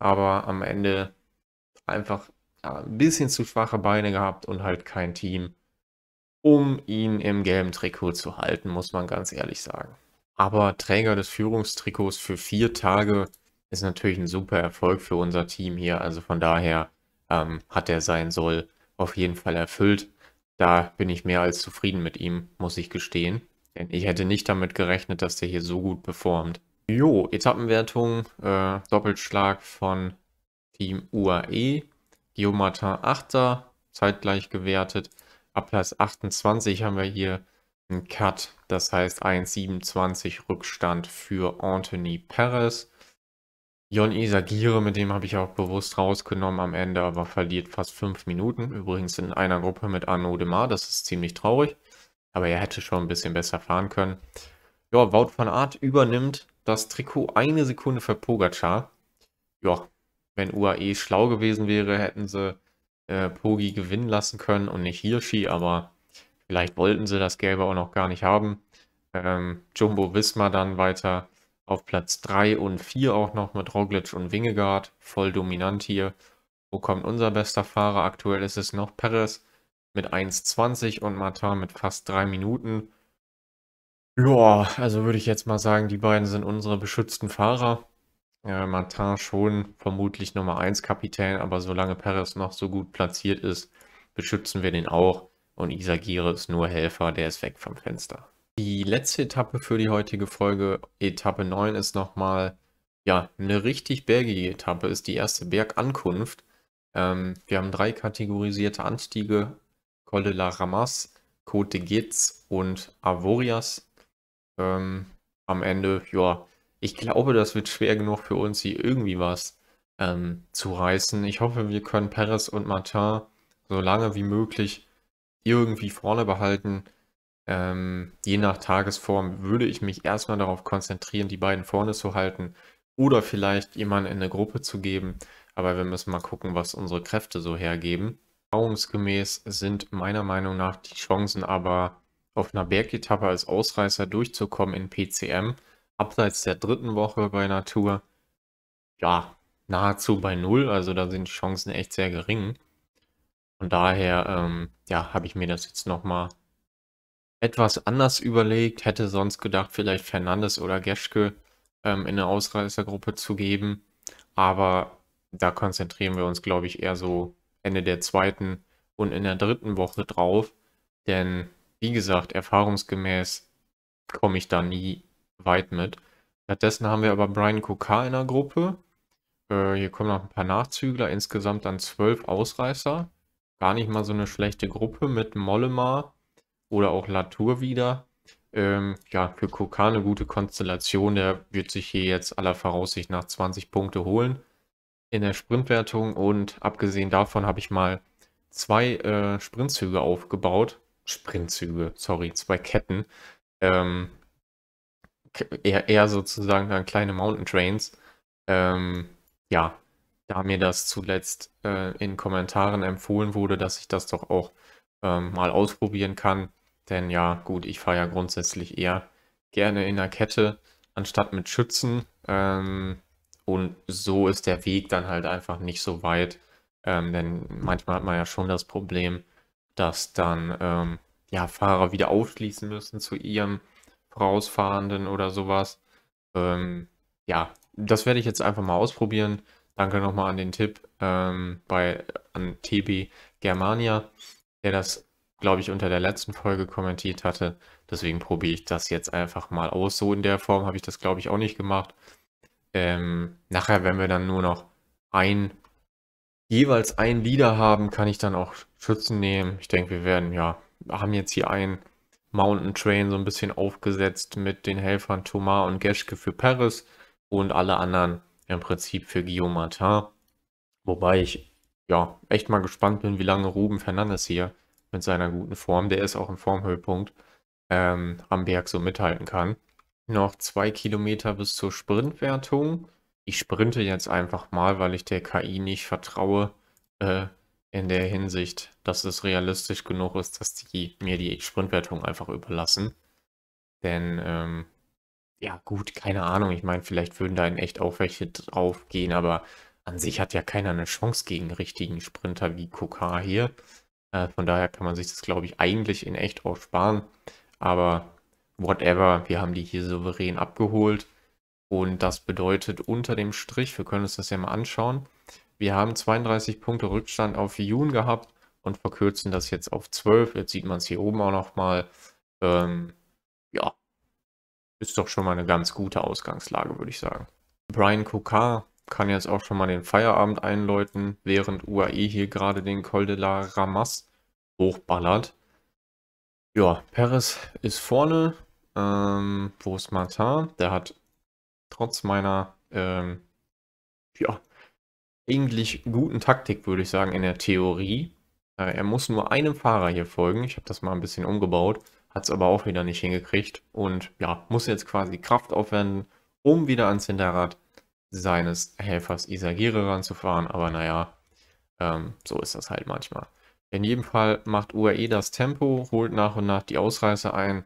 Speaker 1: aber am Ende einfach ja, ein bisschen zu schwache Beine gehabt und halt kein Team, um ihn im gelben Trikot zu halten, muss man ganz ehrlich sagen. Aber Träger des Führungstrikots für vier Tage ist natürlich ein super Erfolg für unser Team hier. Also von daher ähm, hat er sein Soll auf jeden Fall erfüllt. Da bin ich mehr als zufrieden mit ihm, muss ich gestehen. Denn ich hätte nicht damit gerechnet, dass der hier so gut performt. Jo, Etappenwertung, äh, Doppelschlag von Team UAE, Guillaume Martin 8. zeitgleich gewertet. Ab Platz 28 haben wir hier ein Cut. Das heißt 1,27 Rückstand für Anthony Perez. Jon Isagire, mit dem habe ich auch bewusst rausgenommen am Ende, aber verliert fast 5 Minuten. Übrigens in einer Gruppe mit Arnaud Demar, das ist ziemlich traurig. Aber er hätte schon ein bisschen besser fahren können. Ja, Wout van Art übernimmt das Trikot eine Sekunde für Pogacar. Ja, wenn UAE schlau gewesen wäre, hätten sie äh, Pogi gewinnen lassen können und nicht Hirschi, aber Vielleicht wollten sie das Gelbe auch noch gar nicht haben. Ähm, Jumbo Wismar dann weiter auf Platz 3 und 4 auch noch mit Roglic und Wingegaard. Voll dominant hier. Wo kommt unser bester Fahrer? Aktuell ist es noch Perez mit 1,20 und Martin mit fast 3 Minuten. Ja, also würde ich jetzt mal sagen, die beiden sind unsere beschützten Fahrer. Äh, Martin schon vermutlich Nummer 1 Kapitän, aber solange Perez noch so gut platziert ist, beschützen wir den auch. Und Isagire ist nur Helfer, der ist weg vom Fenster. Die letzte Etappe für die heutige Folge, Etappe 9, ist nochmal ja, eine richtig bergige Etappe, ist die erste Bergankunft. Ähm, wir haben drei kategorisierte Anstiege, Col de la Ramas, Côte de Gitz und Avorias. Ähm, am Ende, ja, ich glaube, das wird schwer genug für uns, hier irgendwie was ähm, zu reißen. Ich hoffe, wir können Perez und Martin so lange wie möglich irgendwie vorne behalten. Ähm, je nach Tagesform würde ich mich erstmal darauf konzentrieren, die beiden vorne zu halten oder vielleicht jemanden in eine Gruppe zu geben. Aber wir müssen mal gucken, was unsere Kräfte so hergeben. Erfahrungsgemäß sind meiner Meinung nach die Chancen aber auf einer Bergetappe als Ausreißer durchzukommen in PCM, abseits der dritten Woche bei Natur, ja, nahezu bei Null. Also da sind die Chancen echt sehr gering. Von daher, ähm, ja, habe ich mir das jetzt nochmal etwas anders überlegt. Hätte sonst gedacht, vielleicht Fernandes oder Geschke ähm, in eine Ausreißergruppe zu geben. Aber da konzentrieren wir uns, glaube ich, eher so Ende der zweiten und in der dritten Woche drauf. Denn, wie gesagt, erfahrungsgemäß komme ich da nie weit mit. Stattdessen haben wir aber Brian Kokar in der Gruppe. Äh, hier kommen noch ein paar Nachzügler, insgesamt dann zwölf Ausreißer gar nicht mal so eine schlechte Gruppe mit Mollemar oder auch Latour wieder. Ähm, ja, für Koka eine gute Konstellation. Der wird sich hier jetzt aller Voraussicht nach 20 Punkte holen in der Sprintwertung. Und abgesehen davon habe ich mal zwei äh, Sprintzüge aufgebaut. Sprintzüge, sorry, zwei Ketten. Ähm, eher, eher sozusagen dann kleine Mountain Trains. Ähm, ja, da mir das zuletzt äh, in Kommentaren empfohlen wurde, dass ich das doch auch ähm, mal ausprobieren kann. Denn ja, gut, ich fahre ja grundsätzlich eher gerne in der Kette anstatt mit Schützen. Ähm, und so ist der Weg dann halt einfach nicht so weit. Ähm, denn manchmal hat man ja schon das Problem, dass dann ähm, ja, Fahrer wieder aufschließen müssen zu ihrem Vorausfahrenden oder sowas. Ähm, ja, das werde ich jetzt einfach mal ausprobieren. Danke nochmal an den Tipp ähm, bei an TB Germania, der das, glaube ich, unter der letzten Folge kommentiert hatte. Deswegen probiere ich das jetzt einfach mal aus. So in der Form habe ich das, glaube ich, auch nicht gemacht. Ähm, nachher, wenn wir dann nur noch ein jeweils ein Leader haben, kann ich dann auch Schützen nehmen. Ich denke, wir werden ja haben jetzt hier einen Mountain Train so ein bisschen aufgesetzt mit den Helfern Thomas und Geschke für Paris und alle anderen ja im Prinzip für Guillaume Martin. Wobei ich ja echt mal gespannt bin, wie lange Ruben Fernandes hier mit seiner guten Form, der ist auch im Formhöhepunkt, ähm, am Berg so mithalten kann. Noch zwei Kilometer bis zur Sprintwertung. Ich sprinte jetzt einfach mal, weil ich der KI nicht vertraue äh, in der Hinsicht, dass es realistisch genug ist, dass die mir die Sprintwertung einfach überlassen. Denn ähm, ja, gut, keine Ahnung. Ich meine, vielleicht würden da in echt auch welche draufgehen, aber an sich hat ja keiner eine Chance gegen richtigen Sprinter wie Kokar hier. Äh, von daher kann man sich das, glaube ich, eigentlich in echt auch sparen. Aber whatever, wir haben die hier souverän abgeholt. Und das bedeutet unter dem Strich, wir können uns das ja mal anschauen, wir haben 32 Punkte Rückstand auf Jun gehabt und verkürzen das jetzt auf 12. Jetzt sieht man es hier oben auch nochmal. Ähm, ja, ist doch schon mal eine ganz gute Ausgangslage, würde ich sagen. Brian Kokar kann jetzt auch schon mal den Feierabend einläuten, während UAE hier gerade den Col de la Ramas hochballert. Ja, Perez ist vorne. Ähm, wo ist Martin? Der hat trotz meiner, ähm, ja, eigentlich guten Taktik, würde ich sagen, in der Theorie. Äh, er muss nur einem Fahrer hier folgen. Ich habe das mal ein bisschen umgebaut. Hat es aber auch wieder nicht hingekriegt und ja, muss jetzt quasi Kraft aufwenden, um wieder ans Hinterrad seines Helfers Isagire ranzufahren. Aber naja, ähm, so ist das halt manchmal. In jedem Fall macht UAE das Tempo, holt nach und nach die Ausreißer ein.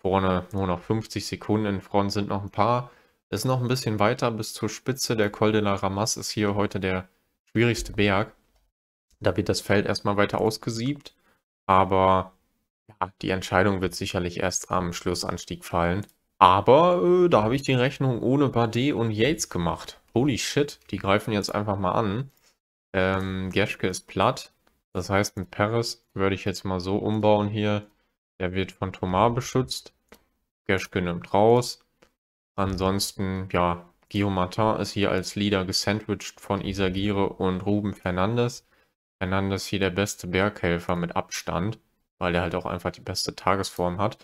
Speaker 1: Vorne nur noch 50 Sekunden, in Front sind noch ein paar. Ist noch ein bisschen weiter bis zur Spitze. Der Col de la Ramas ist hier heute der schwierigste Berg. Da wird das Feld erstmal weiter ausgesiebt. Aber ja, ah, die Entscheidung wird sicherlich erst am Schlussanstieg fallen. Aber äh, da habe ich die Rechnung ohne Bardet und Yates gemacht. Holy shit, die greifen jetzt einfach mal an. Ähm, Geschke ist platt. Das heißt, mit Paris würde ich jetzt mal so umbauen hier. Der wird von Thomas beschützt. Geschke nimmt raus. Ansonsten, ja, Guillaume Martin ist hier als Leader gesandwiched von Isagire und Ruben Fernandes. Fernandes hier der beste Berghelfer mit Abstand weil er halt auch einfach die beste Tagesform hat.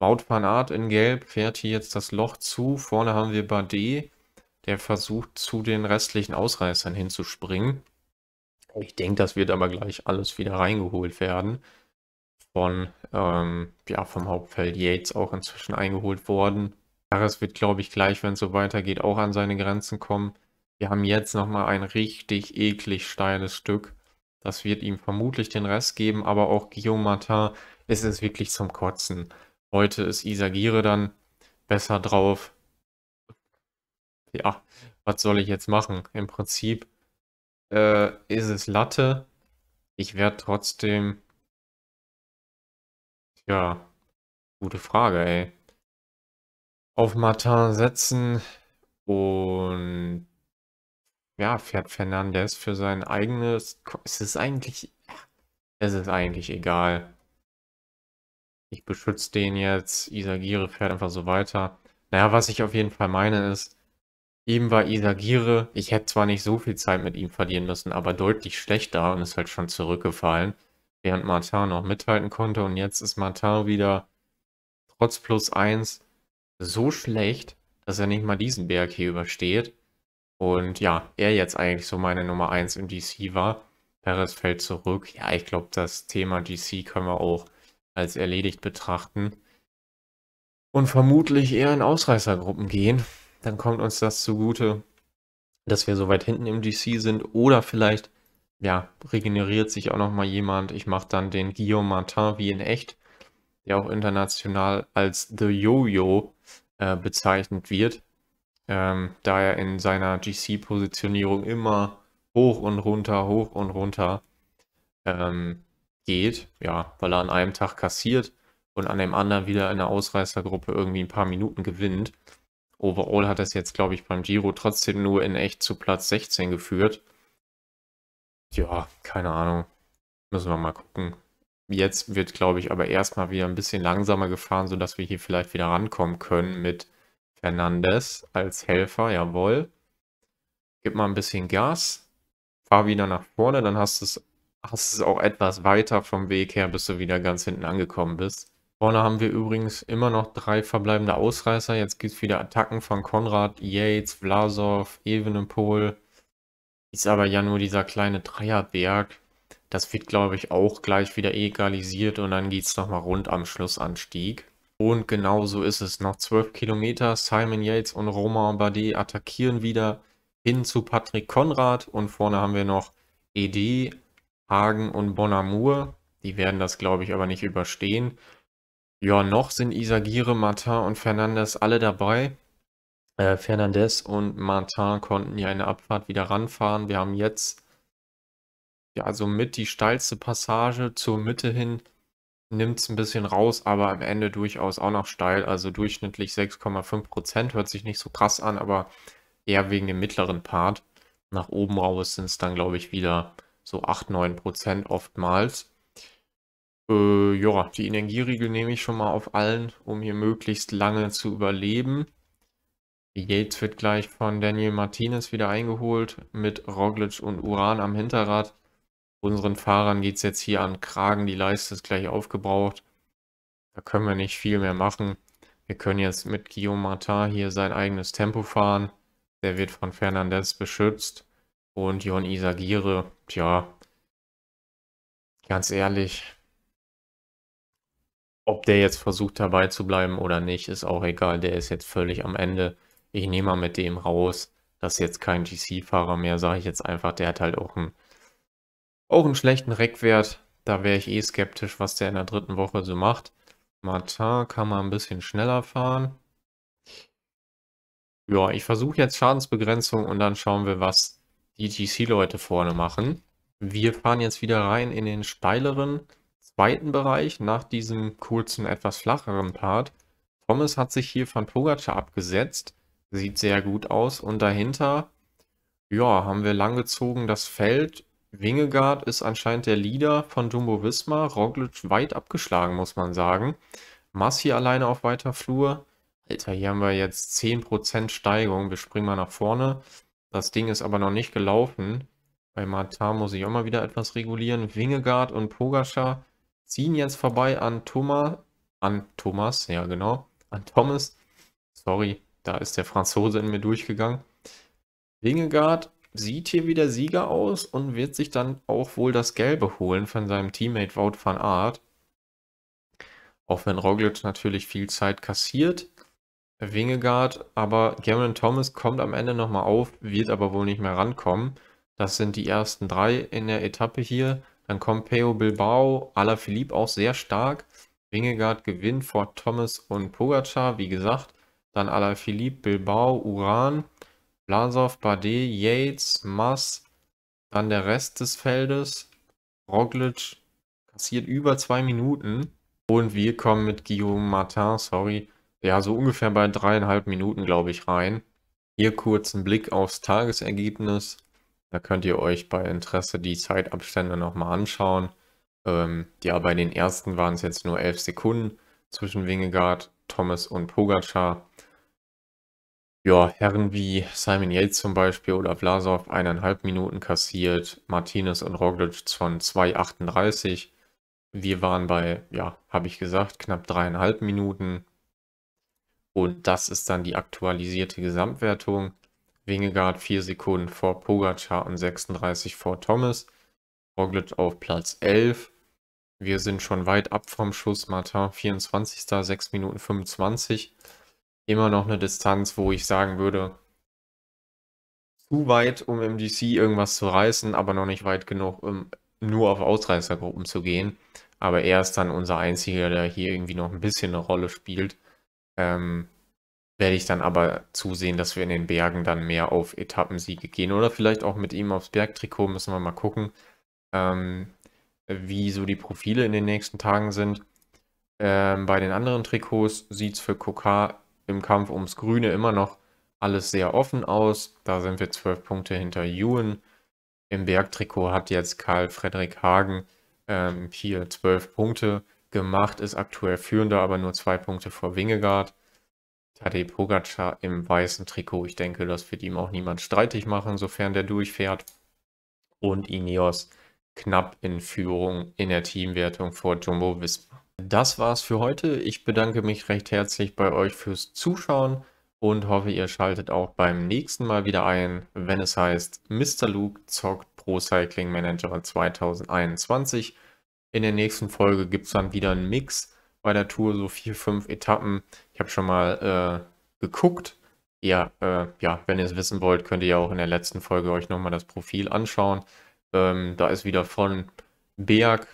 Speaker 1: Wout van in Gelb fährt hier jetzt das Loch zu. Vorne haben wir Bardet, der versucht zu den restlichen Ausreißern hinzuspringen. Ich denke, das wird aber gleich alles wieder reingeholt werden. Von, ähm, ja, vom Hauptfeld Yates auch inzwischen eingeholt worden. Harris wird, glaube ich, gleich, wenn es so weitergeht, auch an seine Grenzen kommen. Wir haben jetzt nochmal ein richtig eklig steiles Stück. Das wird ihm vermutlich den Rest geben, aber auch Guillaume Martin ist es wirklich zum Kotzen. Heute ist Isagire dann besser drauf. Ja, was soll ich jetzt machen? Im Prinzip äh, ist es Latte. Ich werde trotzdem. Ja, gute Frage, ey. Auf Martin setzen und ja, fährt Fernandes für sein eigenes. Es ist eigentlich. Es ist eigentlich egal. Ich beschütze den jetzt. Isagire fährt einfach so weiter. Naja, was ich auf jeden Fall meine ist, eben war Isagire, ich hätte zwar nicht so viel Zeit mit ihm verlieren müssen, aber deutlich schlechter und ist halt schon zurückgefallen, während Martin noch mithalten konnte. Und jetzt ist Martin wieder trotz plus 1 so schlecht, dass er nicht mal diesen Berg hier übersteht. Und ja, er jetzt eigentlich so meine Nummer 1 im DC war. Perez fällt zurück. Ja, ich glaube, das Thema DC können wir auch als erledigt betrachten. Und vermutlich eher in Ausreißergruppen gehen. Dann kommt uns das zugute, dass wir so weit hinten im DC sind. Oder vielleicht, ja, regeneriert sich auch nochmal jemand. Ich mache dann den Guillaume Martin wie in echt, der auch international als The Yo-Yo äh, bezeichnet wird. Ähm, da er in seiner GC-Positionierung immer hoch und runter, hoch und runter ähm, geht, ja, weil er an einem Tag kassiert und an dem anderen wieder in der Ausreißergruppe irgendwie ein paar Minuten gewinnt. Overall hat das jetzt, glaube ich, beim Giro trotzdem nur in echt zu Platz 16 geführt. Ja, keine Ahnung. Müssen wir mal gucken. Jetzt wird, glaube ich, aber erstmal wieder ein bisschen langsamer gefahren, sodass wir hier vielleicht wieder rankommen können mit Hernandez als Helfer, jawohl. Gib mal ein bisschen Gas. Fahr wieder nach vorne, dann hast du es hast es auch etwas weiter vom Weg her, bis du wieder ganz hinten angekommen bist. Vorne haben wir übrigens immer noch drei verbleibende Ausreißer. Jetzt gibt es wieder Attacken von Konrad, Yates, Vlasov, Evenepoel. Ist aber ja nur dieser kleine Dreierberg. Das wird, glaube ich, auch gleich wieder egalisiert und dann geht es nochmal rund am Schlussanstieg. Und genau so ist es. Nach 12 Kilometer, Simon Yates und Romain Bardet attackieren wieder hin zu Patrick Konrad. Und vorne haben wir noch Edi, Hagen und Bonamour. Die werden das, glaube ich, aber nicht überstehen. Ja, noch sind Isagire, Martin und Fernandes alle dabei. Äh, Fernandes und Martin konnten hier eine Abfahrt wieder ranfahren. Wir haben jetzt ja also mit die steilste Passage zur Mitte hin nimmt es ein bisschen raus, aber am Ende durchaus auch noch steil. Also durchschnittlich 6,5 Prozent, hört sich nicht so krass an, aber eher wegen dem mittleren Part. Nach oben raus sind es dann, glaube ich, wieder so 8, 9 Prozent oftmals. Äh, ja, die Energieriegel nehme ich schon mal auf allen, um hier möglichst lange zu überleben. Yates wird gleich von Daniel Martinez wieder eingeholt mit Roglic und Uran am Hinterrad. Unseren Fahrern geht es jetzt hier an Kragen, die Leiste ist gleich aufgebraucht. Da können wir nicht viel mehr machen. Wir können jetzt mit Guillaume Martin hier sein eigenes Tempo fahren. Der wird von Fernandez beschützt. Und Jon Isagire, tja, ganz ehrlich, ob der jetzt versucht dabei zu bleiben oder nicht, ist auch egal. Der ist jetzt völlig am Ende. Ich nehme mal mit dem raus. Das ist jetzt kein GC-Fahrer mehr, sage ich jetzt einfach. Der hat halt auch einen auch einen schlechten Reckwert. Da wäre ich eh skeptisch, was der in der dritten Woche so macht. Martin kann man ein bisschen schneller fahren. Ja, ich versuche jetzt Schadensbegrenzung und dann schauen wir, was die GC-Leute vorne machen. Wir fahren jetzt wieder rein in den steileren zweiten Bereich nach diesem kurzen, etwas flacheren Part. Thomas hat sich hier von Pogacar abgesetzt. Sieht sehr gut aus. Und dahinter, ja, haben wir langgezogen das Feld Wingegaard ist anscheinend der Leader von Jumbo Visma. Roglic weit abgeschlagen, muss man sagen. Massi alleine auf weiter Flur. Alter, hier haben wir jetzt 10% Steigung. Wir springen mal nach vorne. Das Ding ist aber noch nicht gelaufen. Bei Matar muss ich auch mal wieder etwas regulieren. Wingegaard und Pogacar ziehen jetzt vorbei an Thomas. An Thomas, ja genau. An Thomas. Sorry, da ist der Franzose in mir durchgegangen. Wingegaard sieht hier wieder Sieger aus und wird sich dann auch wohl das Gelbe holen von seinem Teammate Wout van Aert. Auch wenn Roglic natürlich viel Zeit kassiert. Wingegaard, aber Cameron Thomas kommt am Ende nochmal auf, wird aber wohl nicht mehr rankommen. Das sind die ersten drei in der Etappe hier. Dann kommt Peo Bilbao, Alaphilippe auch sehr stark. Wingegaard gewinnt vor Thomas und Pogacar, wie gesagt. Dann Alaphilippe, Bilbao, Uran. Blasov, Bardet, Yates, Mass, dann der Rest des Feldes. Roglic kassiert über zwei Minuten. Und wir kommen mit Guillaume Martin, sorry, ja, so ungefähr bei dreieinhalb Minuten, glaube ich, rein. Hier kurz ein Blick aufs Tagesergebnis. Da könnt ihr euch bei Interesse die Zeitabstände nochmal anschauen. Ähm, ja, bei den ersten waren es jetzt nur elf Sekunden zwischen Wingegaard, Thomas und Pogacar ja, Herren wie Simon Yates zum Beispiel oder Vlasov eineinhalb Minuten kassiert, Martinez und Roglic von 2,38. Wir waren bei, ja, habe ich gesagt, knapp dreieinhalb Minuten. Und das ist dann die aktualisierte Gesamtwertung. Wingegaard 4 Sekunden vor Pogacar und 36 vor Thomas. Roglic auf Platz 11. Wir sind schon weit ab vom Schuss. Martin 24. 6 Minuten 25 immer noch eine Distanz, wo ich sagen würde, zu weit, um im DC irgendwas zu reißen, aber noch nicht weit genug, um nur auf Ausreißergruppen zu gehen. Aber er ist dann unser einziger, der hier irgendwie noch ein bisschen eine Rolle spielt. Ähm, werde ich dann aber zusehen, dass wir in den Bergen dann mehr auf Etappensiege gehen oder vielleicht auch mit ihm aufs Bergtrikot, müssen wir mal gucken, ähm, wie so die Profile in den nächsten Tagen sind. Ähm, bei den anderen Trikots sieht es für Kokar im Kampf ums Grüne immer noch alles sehr offen aus. Da sind wir zwölf Punkte hinter Ewan. Im Bergtrikot hat jetzt Karl Frederik Hagen ähm, hier zwölf Punkte gemacht, ist aktuell führender, aber nur zwei Punkte vor Wingegaard. Tadej Pogacar im weißen Trikot. Ich denke, das wird ihm auch niemand streitig machen, sofern der durchfährt. Und Ineos knapp in Führung in der Teamwertung vor Jumbo Visma. Das war's für heute. Ich bedanke mich recht herzlich bei euch fürs Zuschauen und hoffe, ihr schaltet auch beim nächsten Mal wieder ein, wenn es heißt, Mr. Luke zockt Pro Cycling Manager 2021. In der nächsten Folge gibt es dann wieder einen Mix bei der Tour, so vier, fünf Etappen. Ich habe schon mal äh, geguckt. Ja, äh, ja, wenn ihr es wissen wollt, könnt ihr ja auch in der letzten Folge euch nochmal das Profil anschauen. Ähm, da ist wieder von Berg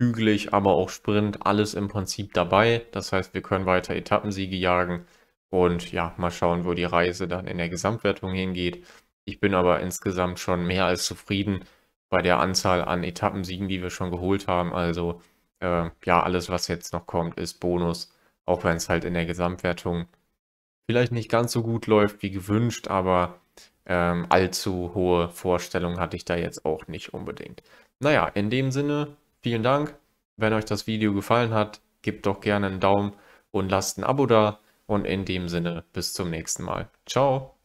Speaker 1: hügelig, aber auch Sprint, alles im Prinzip dabei. Das heißt, wir können weiter Etappensiege jagen und ja, mal schauen, wo die Reise dann in der Gesamtwertung hingeht. Ich bin aber insgesamt schon mehr als zufrieden bei der Anzahl an Etappensiegen, die wir schon geholt haben. Also äh, ja, alles, was jetzt noch kommt, ist Bonus, auch wenn es halt in der Gesamtwertung vielleicht nicht ganz so gut läuft wie gewünscht, aber ähm, allzu hohe Vorstellungen hatte ich da jetzt auch nicht unbedingt. Naja, in dem Sinne vielen Dank. Wenn euch das Video gefallen hat, gebt doch gerne einen Daumen und lasst ein Abo da. Und in dem Sinne, bis zum nächsten Mal. Ciao.